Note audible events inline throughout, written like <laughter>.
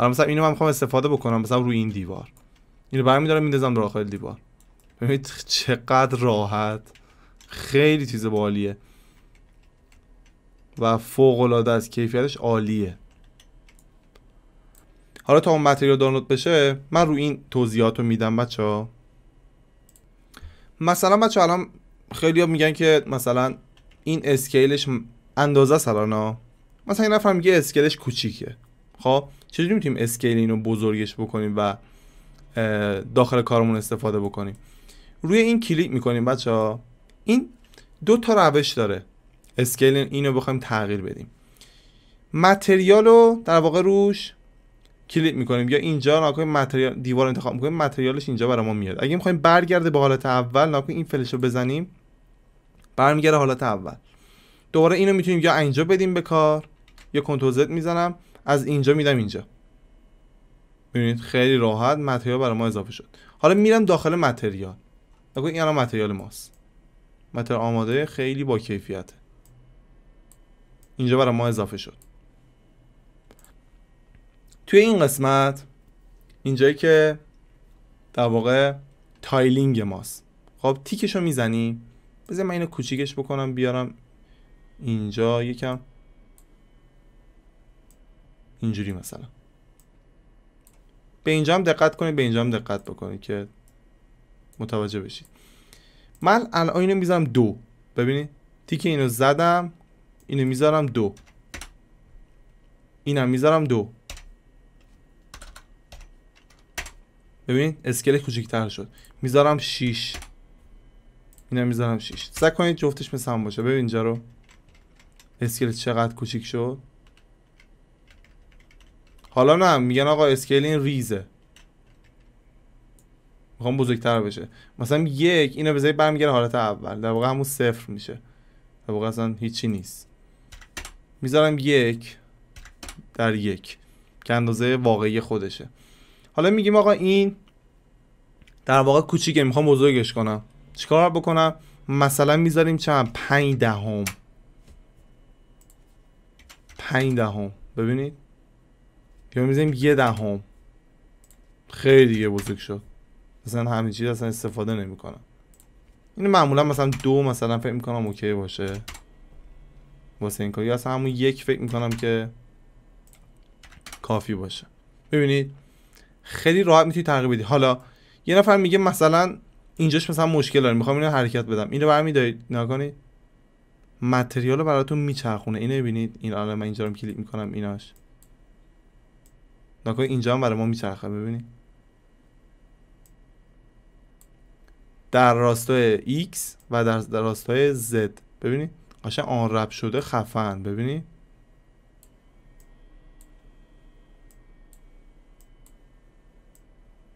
حالا مثلا اینو من میخوام استفاده بکنم مثلا روی این دیوار اینو برمیدارم میندازم داخل دیوار ببینید چقدر راحت خیلی چیز بالیه و فوق العاده است کیفیتش عالیه حالا تا اون متریال دانلود بشه من روی این توضیحات رو میدم بچه ها مثلا بچه الان خیلی ها میگن که مثلا این اسکیلش اندازه سرانا مثلا این نفر میگه اسکیلش کوچیکه خب چجوری میتونیم اسکیل اینو بزرگش بکنیم و داخل کارمون استفاده بکنیم روی این کلیک میکنیم بچه ها این دو تا روش داره اسکیل اینو بخوایم تغییر بدیم متریال رو در واقع روش کلیک میکنیم یا اینجا ناکن متریال دیوار انتخاب میکنیم متریالش اینجا برای ما میاد اگه میخوایم برگرده به حالت اول ناکن این فلش رو بزنیم برمیگرده حالت اول دوباره اینو میتونیم یا اینجا بدیم به کار یا کنترل زد میزنم از اینجا میدم اینجا ببینید خیلی راحت متریال برای ما اضافه شد حالا میرم داخل متریال نگو این الان متریال ماست متریال آماده خیلی با کیفیته اینجا برای ما اضافه شد توی این قسمت اینجایی که در واقع تایلینگ ماست خب تیکش رو میزنیم بذار من اینو کوچیکش بکنم بیارم اینجا یکم اینجوری مثلا به هم دقت کنید به هم دقت بکنید که متوجه بشید من الان اینو میذارم دو ببینید تیک اینو زدم اینو میذارم دو اینم میذارم دو ببینید اسکل کوچیک‌تر شد میذارم 6 اینم میذارم 6 سعی کنید جفتش مثل هم باشه ببین اینجا رو اسکل چقدر کوچیک شد حالا نه میگن آقا اسکیل این ریزه میخوام بزرگتر بشه مثلا یک اینو بذاری برمیگره حالت اول در واقع همون صفر میشه در واقع اصلا هیچی نیست میذارم یک در یک که اندازه واقعی خودشه حالا میگیم آقا این در واقع کوچیکه میخوام بزرگش کنم چیکار بکنم مثلا میذاریم چند پنج دهم پنج دهم ببینید یا میزنیم یه دهم ده خیلی دیگه بزرگ شد مثلا همین چیز اصلا استفاده نمیکنم این یعنی معمولا مثلا دو مثلا فکر میکنم اوکی باشه واسه این کار یا اصلا همون یک فکر میکنم که کافی باشه ببینید خیلی راحت میتونی تغییر بدی حالا یه نفر میگه مثلا اینجاش مثلا مشکل داره میخوام اینو حرکت بدم اینو برمیدارید نکنید متریال رو براتون میچرخونه اینو ببینید این الان من اینجا رو کلیک میکنم ایناش نکن اینجا هم برای ما میچرخه ببینی در راستای X و در, راستای Z ببینی قشن آن رب شده خفن ببینی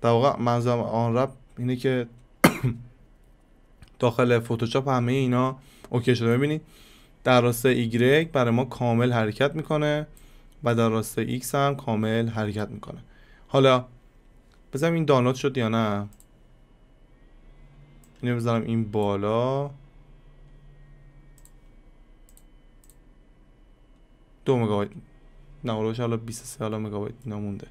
در واقع منظورم آن رب اینه که <coughs> داخل فتوشاپ همه اینا اوکی شده ببینی در راستای y برای ما کامل حرکت میکنه و در راستای X هم کامل حرکت میکنه حالا بذارم این دانلود شد یا نه اینو بذارم این بالا دو مگابایت نه حالا سه حالا مگابایت نمونده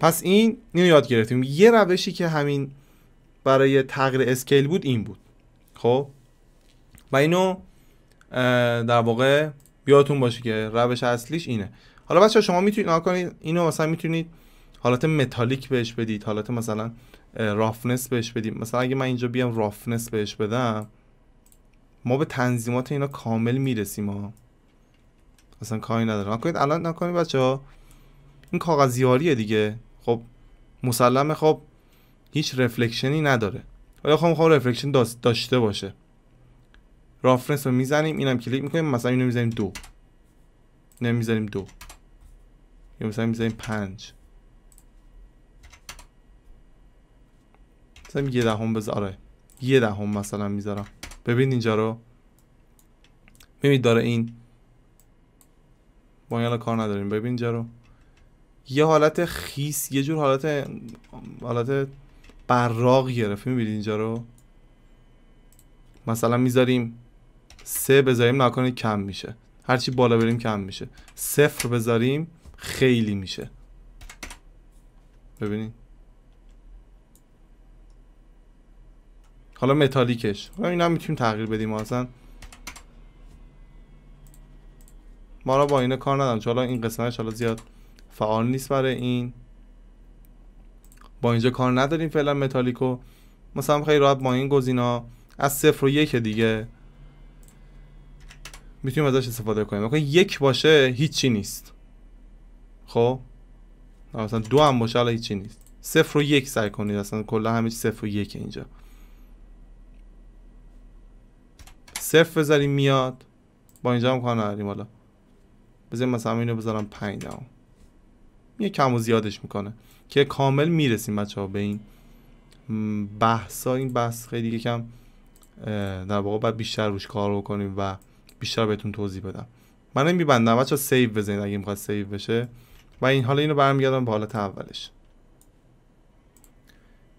پس این اینو یاد گرفتیم یه روشی که همین برای تغییر اسکیل بود این بود خب و اینو در واقع بیاتون باشه که روش اصلیش اینه حالا بچه شما میتونید کنید اینو مثلا میتونید حالت متالیک بهش بدید حالت مثلا رافنس بهش بدید مثلا اگه من اینجا بیام رافنس بهش بدم ما به تنظیمات اینا کامل میرسیم ها اصلا کاری نداره نکنید الان نکنید بچه ها این کاغذیاریه دیگه خب مسلمه خب هیچ رفلکشنی نداره ولی خب خب رفلکشن داشته باشه رافرنس رو میزنیم اینم کلیک میکنیم مثلا اینو میزنیم دو اینم میزنیم دو یا مثلا میزنیم پنج مثلا یه دهم بذار آره یه دهم مثلا میذارم ببین اینجا رو ببینید داره این با کار نداریم ببین اینجا رو یه حالت خیس یه جور حالت حالت براق گرفت میبینید اینجا رو مثلا میذاریم سه بذاریم نکنه کم میشه هرچی بالا بریم کم میشه صفر بذاریم خیلی میشه ببینید حالا متالیکش حالا این هم میتونیم تغییر بدیم اصلا ما را با اینه کار ندارم چون حالا این قسمتش حالا زیاد فعال نیست برای این با اینجا کار نداریم فعلا متالیکو مثلا خیلی راحت با این گزینا از صفر و یک دیگه میتونیم ازش استفاده کنیم یک باشه هیچی نیست خب مثلا دو هم باشه الان هیچی نیست صفر و یک سعی کنید اصلا کلا همه چی صفر و یک اینجا صفر بذاریم میاد با اینجا هم کار نداریم حالا بذاریم مثلا اینو بذارم پنج یه کم و زیادش میکنه که کامل میرسیم بچه ها به این بحث ها این بحث خیلی کم در واقع باید بیشتر روش کار بکنیم و بیشتر بهتون توضیح بدم من این میبندم بچا سیو بزنید اگه میخواد سیو بشه و این حالا اینو برمیگردم به حالت اولش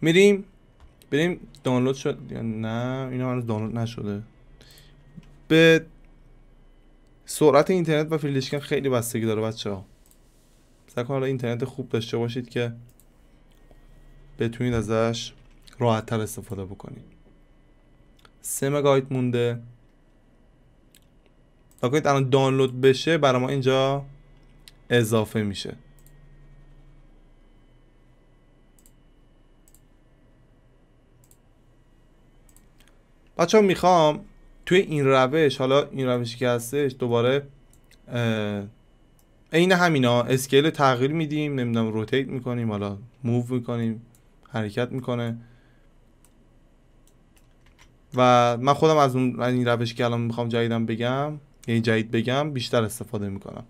میریم بریم دانلود شد یا نه اینو هنوز دانلود نشده به سرعت اینترنت و فیلدشکن خیلی بستگی داره بچه ها سعی حالا اینترنت خوب داشته باشید که بتونید ازش تر استفاده بکنید سه مگایت مونده کنید الان دانلود بشه برای ما اینجا اضافه میشه بچه ها میخوام توی این روش حالا این روشی که هستش دوباره عین همینا اسکیل تغییر میدیم نمیدونم روتیت میکنیم حالا موو میکنیم حرکت میکنه و من خودم از اون این روشی که الان میخوام جدیدم بگم یعنی جدید بگم بیشتر استفاده میکنم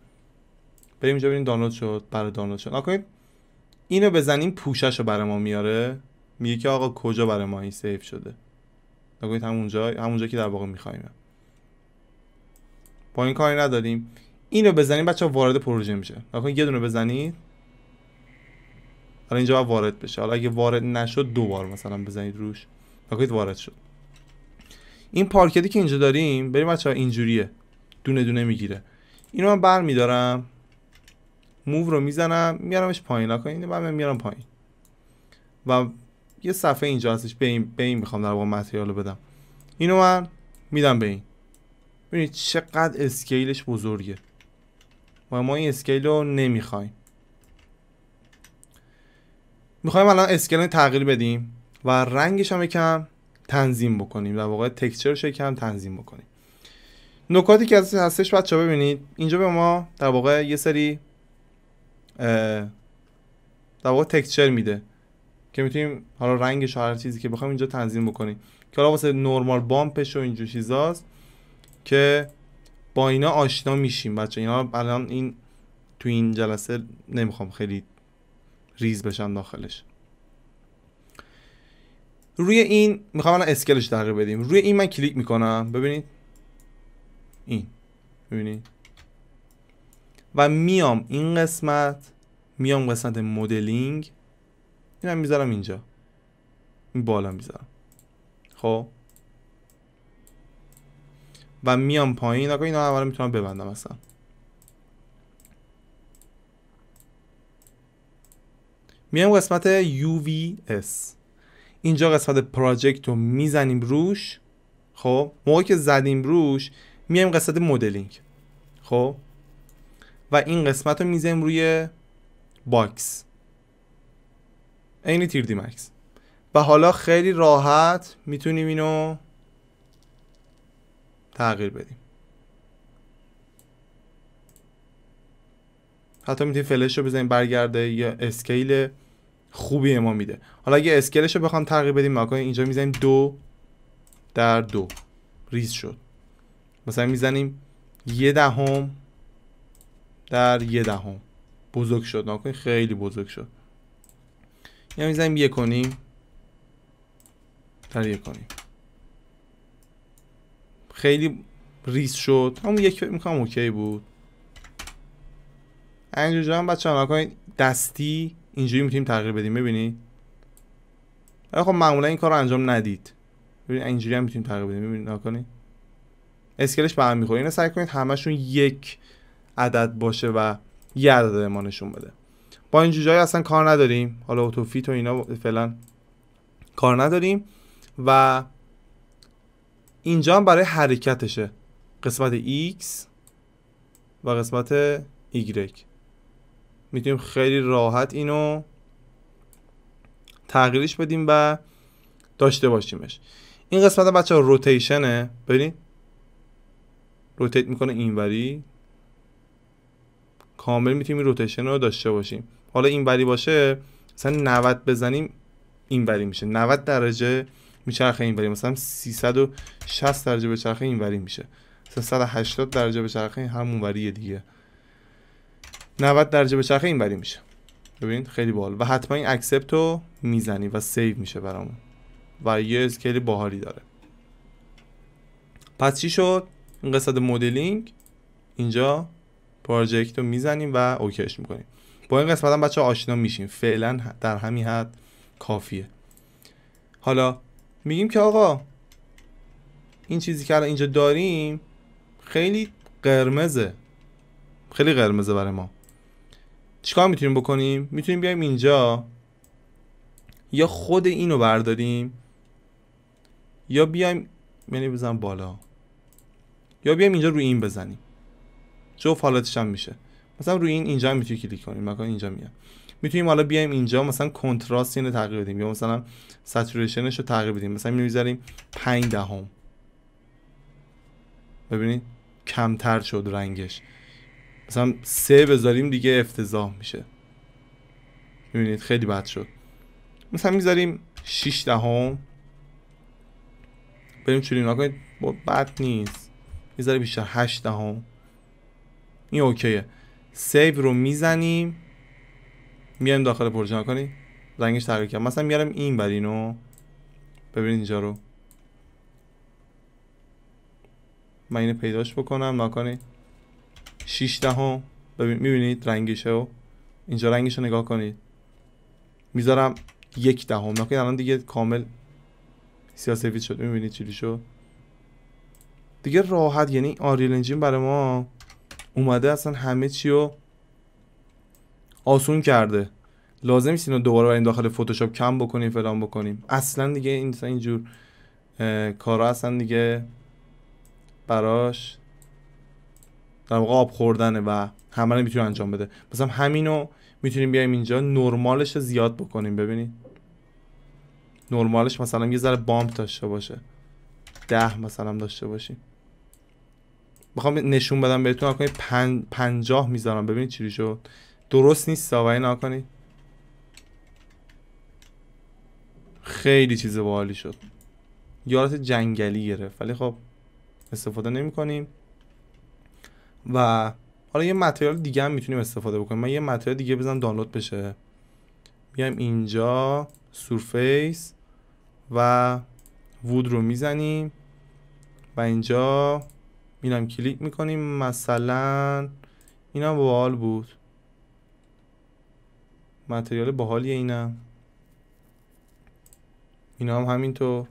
بریم اینجا ببینیم دانلود شد برای دانلود شد نکنید اینو بزنیم پوشش رو برای ما میاره میگه که آقا کجا برای ما این سیف شده نکنید همونجا همونجا که در واقع میخوایم با این کاری نداریم اینو بزنیم بچه وارد پروژه میشه نکنید یه دونه بزنید حالا اینجا باید وارد بشه حالا اگه وارد نشد دو مثلا بزنید روش نکنید وارد شد این پارکتی که اینجا داریم بریم بچه اینجوریه دونه دونه میگیره اینو من بر میدارم موو رو میزنم میارمش پایین نکنین اینو میارم پایین و یه صفحه اینجا هستش به این, به این میخوام در واقع متریال رو بدم اینو من میدم به این ببینید چقدر اسکیلش بزرگه و ما این اسکیل رو نمیخوایم میخوایم الان اسکیل تغییر بدیم و رنگش هم کم تنظیم بکنیم در واقع تکچرش یکم تنظیم بکنیم نکاتی که هستش بچه ببینید اینجا به ما در واقع یه سری در واقع تکسچر میده که میتونیم حالا رنگش هر چیزی که بخوام اینجا تنظیم بکنیم که حالا واسه نورمال بامپش و اینجور چیزاست که با اینا آشنا میشیم بچه اینا الان این تو این جلسه نمیخوام خیلی ریز بشم داخلش روی این میخوام الان اسکلش تغییر بدیم روی این من کلیک میکنم ببینید این ببینید و میام این قسمت میام قسمت مدلینگ اینم میذارم اینجا این بالا میذارم خب و میام پایین آقا اینا همه رو میتونم ببندم مثلا میام قسمت UVS اینجا قسمت پراجکت رو میزنیم روش خب موقعی که زدیم روش میایم قسمت مدلینگ خب و این قسمت رو میزنیم روی باکس اینی تیر دی مکس و حالا خیلی راحت میتونیم اینو تغییر بدیم حتی میتونیم فلش رو بزنیم برگرده یا اسکیل خوبی ما میده حالا اگه اسکیلش رو بخوام تغییر بدیم مکان اینجا میزنیم دو در دو ریز شد مثلا میزنیم یه دهم در یه دهم بزرگ شد ناکنی خیلی بزرگ شد می میزنیم یه کنیم در یه کنیم خیلی ریز شد همون یک میکنم اوکی بود اینجوری هم بچه کنید دستی اینجوری میتونیم تغییر بدیم ببینید خب معمولا این کار رو انجام ندید ببینید اینجوری هم میتونیم تغییر بدیم ببینید اسکلش به هم میخوره اینو سعی کنید همشون یک عدد باشه و یه عدد ما نشون بده با این جوجای اصلا کار نداریم حالا اوتوفیت و اینا فعلا کار نداریم و اینجا هم برای حرکتشه قسمت X و قسمت Y میتونیم خیلی راحت اینو تغییرش بدیم و داشته باشیمش این قسمت بچه روتیشنه ببینید روتیت میکنه اینوری کامل میتونیم روتیشن رو داشته باشیم حالا اینوری باشه مثلا 90 بزنیم اینوری میشه 90 درجه میچرخه اینوری مثلا 360 درجه به چرخه اینوری میشه مثلا 180 درجه به چرخه وریه دیگه 90 درجه به چرخه اینوری میشه ببینید خیلی باحال و حتما این اکسپت رو میزنی و سیو میشه برامون و یه اسکیلی باحالی داره پس چی شد این قسمت مدلینگ اینجا پروژکت رو میزنیم و اوکیش میکنیم با این قسمت هم بچه آشنا میشیم فعلا در همین حد کافیه حالا میگیم که آقا این چیزی که الان اینجا داریم خیلی قرمزه خیلی قرمزه برای ما چیکار میتونیم بکنیم میتونیم بیایم اینجا یا خود اینو برداریم یا بیایم یعنی بزن بالا یا بیایم اینجا روی این بزنیم چه حالتش هم میشه مثلا روی این اینجا میتونی کلیک کنیم مکان اینجا میاد میتونیم حالا بیایم اینجا مثلا کنتراست اینو تغییر بدیم یا مثلا ساتوریشنش رو تغییر بدیم مثلا اینو میذاریم 5 دهم ببینید کمتر شد رنگش مثلا سه بذاریم دیگه افتضاح میشه ببینید خیلی بد شد مثلا میذاریم 6 دهم بریم چوری با بد نیست میذاره بیشتر 8 دهم این اوکیه سیو رو میزنیم میایم داخل پروژه کنی رنگش تغییر کرد مثلا میارم این بر اینو ببینید اینجا رو من اینو پیداش بکنم نکنی 6 دهم ببین میبینید رنگشه و اینجا رنگش رو نگاه کنید میذارم یک دهم نکنید الان دیگه کامل سیاسفید شد میبینید چیلی شد دیگه راحت یعنی آریل انجین برای ما اومده اصلا همه چی رو آسون کرده لازم نیست اینو دوباره بریم داخل فتوشاپ کم بکنیم فلان بکنیم اصلا دیگه این اینجور کارا اصلا دیگه براش در واقع آب خوردنه و همه رو میتونه انجام بده مثلا همینو میتونیم بیایم اینجا نرمالش رو زیاد بکنیم ببینید نرمالش مثلا یه ذره بامپ داشته باشه ده مثلا داشته باشیم میخوام نشون بدم بهتون ها کنید پنجاه میذارم ببینید چی شد درست نیست و این کنید خیلی چیز باحالی شد یارت جنگلی گرفت ولی خب استفاده نمی کنیم و حالا یه متریال دیگه هم میتونیم استفاده بکنیم من یه متریال دیگه بزنم دانلود بشه میایم اینجا سورفیس و وود رو میزنیم و اینجا میرم کلیک میکنیم مثلا اینا باحال بود متریال باحالیه اینم اینا هم همینطور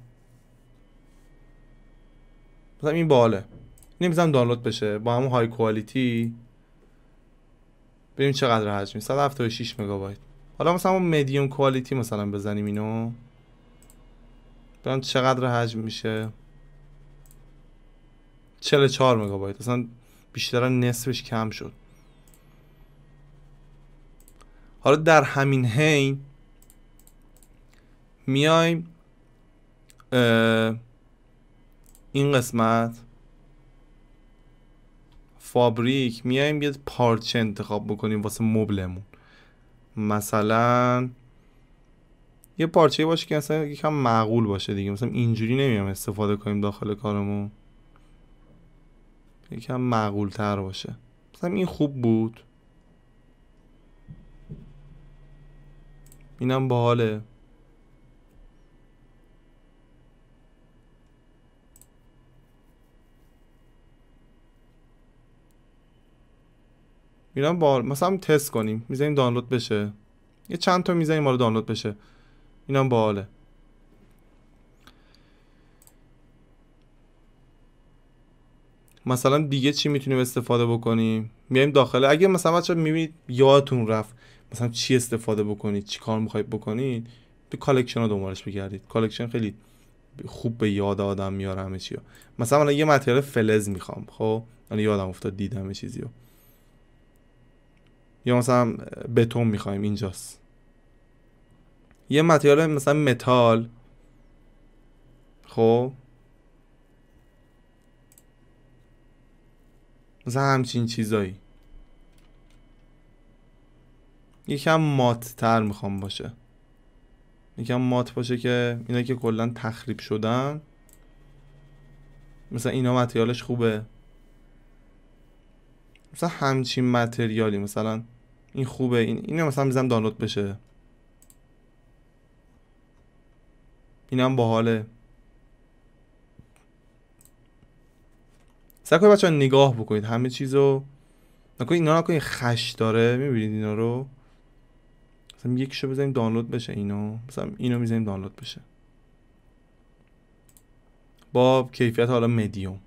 مثلا این باله اینو دانلود بشه با همون های کوالیتی ببینیم چقدر حجمی 176 مگابایت حالا مثلا همون مدیوم کوالیتی مثلا بزنیم اینو ببینم چقدر حجم میشه 44 مگابایت اصلا بیشتر نصفش کم شد حالا در همین حین میایم این قسمت فابریک میایم یه پارچه انتخاب بکنیم واسه مبلمون مثلا یه پارچه باشه که مثلا یکم معقول باشه دیگه مثلا اینجوری نمیام استفاده کنیم داخل کارمون یکم معقول تر باشه مثلا این خوب بود اینم باحاله میرم با مثلا تست کنیم میذاریم دانلود بشه یه چند تا میذاریم بالا دانلود بشه اینم باحاله مثلا دیگه چی میتونیم استفاده بکنیم میایم داخل اگه مثلا بچا میبینید یادتون رفت مثلا چی استفاده بکنید چی کار میخواید بکنید تو کالکشن رو دنبالش بگردید کالکشن خیلی خوب به یاد آدم میاره همه چی مثلا من یه متریال فلز میخوام خب من یادم افتاد دیدم یه چیزی یا مثلا بتون میخوایم اینجاست یه متریال مثلا متال خب مثلا همچین چیزایی یکم مات تر میخوام باشه یکم مات باشه که اینا که کلا تخریب شدن مثلا اینا متریالش خوبه مثلا همچین متریالی مثلا این خوبه این اینو مثلا میزم دانلود بشه اینم باحاله سعی کنید بچه‌ها نگاه بکنید همه چیز رو نکنید اینا نکنید خش داره میبینید اینا رو مثلا یکیشو بزنیم دانلود بشه اینو مثلا اینو میزنیم دانلود بشه با کیفیت حالا میدیوم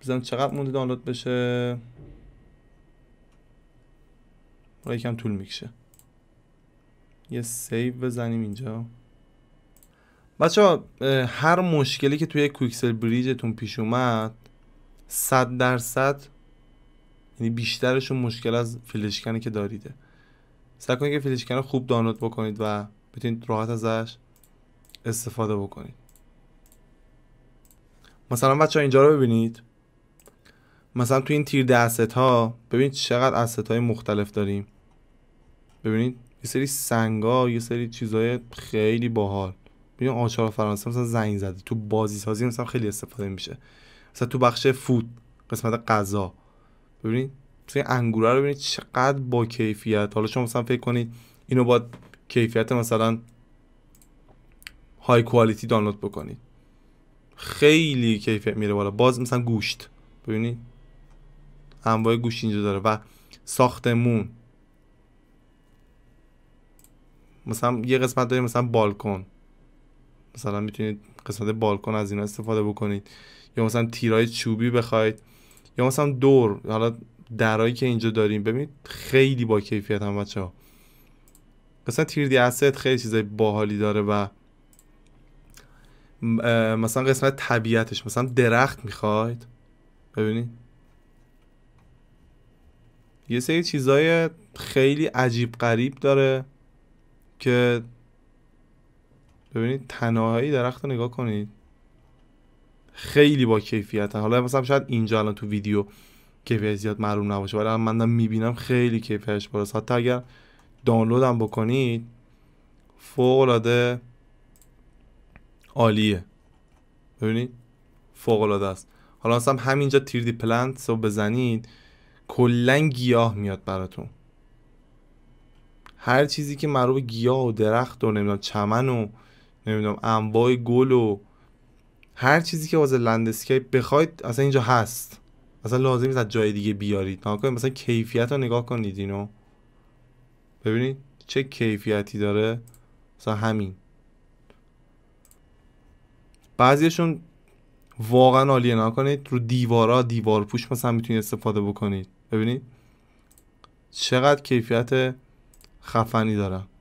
بزنیم چقدر مونده دانلود بشه برای یکم طول میکشه یه سیو بزنیم اینجا بچه ها هر مشکلی که توی کویکسل بریجتون پیش اومد صد درصد یعنی بیشترشون مشکل از فلشکنی که داریده سعی کنید که فلشکن خوب دانلود بکنید و بتونید راحت ازش استفاده بکنید مثلا بچه ها اینجا رو ببینید مثلا تو این تیر دست ها ببینید چقدر است های مختلف داریم ببینید یه سری سنگ ها یه سری چیزهای خیلی باحال ببین آچار فرانسه مثلا زنگ زده تو بازی سازی مثلا خیلی استفاده میشه مثلا تو بخش فود قسمت غذا ببینید مثلا انگوره رو ببینید چقدر با کیفیت حالا شما مثلا فکر کنید اینو با کیفیت مثلا های کوالیتی دانلود بکنید خیلی کیفیت میره بالا باز مثلا گوشت ببینید انواع گوشت اینجا داره و ساختمون مثلا یه قسمت داریم مثلا بالکن مثلا میتونید قسمت بالکن از اینا استفاده بکنید یا مثلا تیرای چوبی بخواید یا مثلا دور حالا درایی که اینجا داریم ببینید خیلی با کیفیت هم بچه ها مثلا تیر دی اسید خیلی چیزای باحالی داره و مثلا قسمت طبیعتش مثلا درخت میخواید ببینید یه سری چیزای خیلی عجیب قریب داره که ببینید تنهایی درخت رو نگاه کنید خیلی با کیفیت حالا مثلا شاید اینجا الان تو ویدیو کیفیت زیاد معلوم نباشه ولی منم میبینم خیلی کیفیتش بالاست حتی اگر دانلودم بکنید فوق العاده عالیه ببینید فوق العاده است حالا مثلا همینجا تیردی پلنت رو بزنید کلا گیاه میاد براتون هر چیزی که مربوط گیاه و درخت و نمیدونم چمن و نمیدونم انواع گل و هر چیزی که واسه لندسکیپ بخواید اصلا اینجا هست اصلا لازم نیست از جای دیگه بیارید مثلا کیفیت رو نگاه کنید اینو ببینید چه کیفیتی داره مثلا همین بعضیشون واقعا عالیه نکنید رو دیوارا دیوار پوش مثلا میتونید استفاده بکنید ببینید چقدر کیفیت خفنی داره